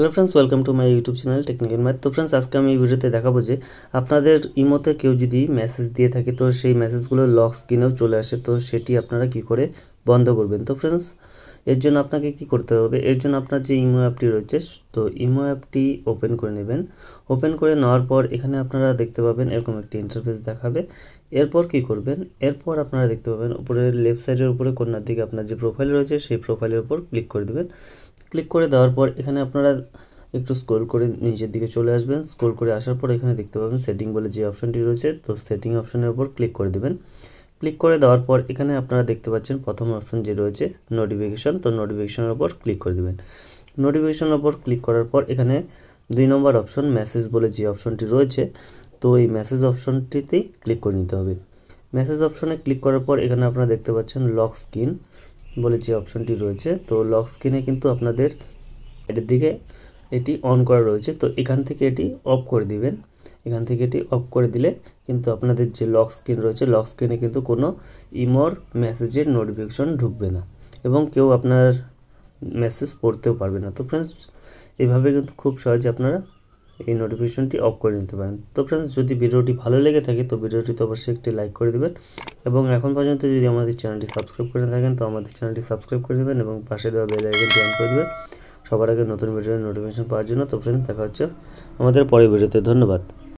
hello friends welcome to my YouTube channel technical math তো friends আজকে আমি এই ভিডিওতে দেখাবো যে আপনাদের ইমোতে কেউ যদি মেসেজ দিয়ে থাকে তো সেই মেসেজগুলো লক স্ক্রিনেও চলে আসে তো সেটি আপনারা কি করে বন্ধ করবেন তো ফ্রেন্ডস এর জন্য আপনাকে কি করতে হবে এর জন্য আপনার যে ইমো অ্যাপটি রয়েছে তো ইমো অ্যাপটি ওপেন করে নেবেন ওপেন করে নেওয়ার পর এখানে আপনারা দেখতে পাবেন এরকম একটি ইন্টারফেস দেখাবে এরপর কি করবেন এরপর আপনারা দেখতে পাবেন উপরে লেফট সাইডের উপরে কন্যার দিকে আপনার যে প্রোফাইল রয়েছে সেই প্রোফাইলের উপর ক্লিক করে দেবেন ক্লিক করে দেওয়ার পর এখানে আপনারা একটু স্ক্রোল করে নিচের দিকে চলে আসবেন স্ক্রোল করে আসার পর এখানে দেখতে পাবেন সেটিং বলে যে অপশানটি রয়েছে তো সেটিং অপশানের উপর ক্লিক করে দেবেন ক্লিক করে দেওয়ার পর এখানে আপনারা দেখতে পাচ্ছেন প্রথম অপশন যে রয়েছে নোটিফিকেশন তো নোটিফিকেশানের উপর ক্লিক করে দেবেন নোটিফিকেশানের উপর ক্লিক করার পর এখানে দুই নম্বর অপশান মেসেজ বলে যে অপশনটি রয়েছে তো এই মেসেজ অপশনটিতেই ক্লিক করে নিতে হবে মেসেজ অপশানে ক্লিক করার পর এখানে আপনারা দেখতে পাচ্ছেন লক স্ক্রিন বলে যে অপশনটি রয়েছে তো লক স্ক্রিনে কিন্তু আপনাদের এটির দিকে এটি অন করা রয়েছে তো এখান থেকে এটি অফ করে দিবেন এখান থেকে এটি অফ করে দিলে কিন্তু আপনাদের যে লক স্ক্রিন রয়েছে লক স্ক্রিনে কিন্তু কোনো ইমোর মেসেজের নোটিফিকেশন ঢুকবে না এবং কেউ আপনার মেসেজ পড়তেও পারবে না তো ফ্রেন্ডস এভাবে কিন্তু খুব সহজে আপনারা এই নোটিফিকেশনটি অফ করে নিতে পারেন তো ফ্রেন্ডস যদি ভিডিওটি ভালো লেগে থাকে তো তো অবশ্যই একটি লাইক করে দেবেন এবং এখন পর্যন্ত যদি আমাদের চ্যানেলটি সাবস্ক্রাইব করে থাকেন তো আমাদের চ্যানেলটি সাবস্ক্রাইব করে দেবেন এবং পাশে দেওয়া বেল আইকনটি অন করে দেবেন সবার আগে নতুন ভিডিওর নোটিফিকেশন পাওয়ার জন্য তো ফ্রেন্ডস দেখা হচ্ছে আমাদের পরের ভিডিওতে ধন্যবাদ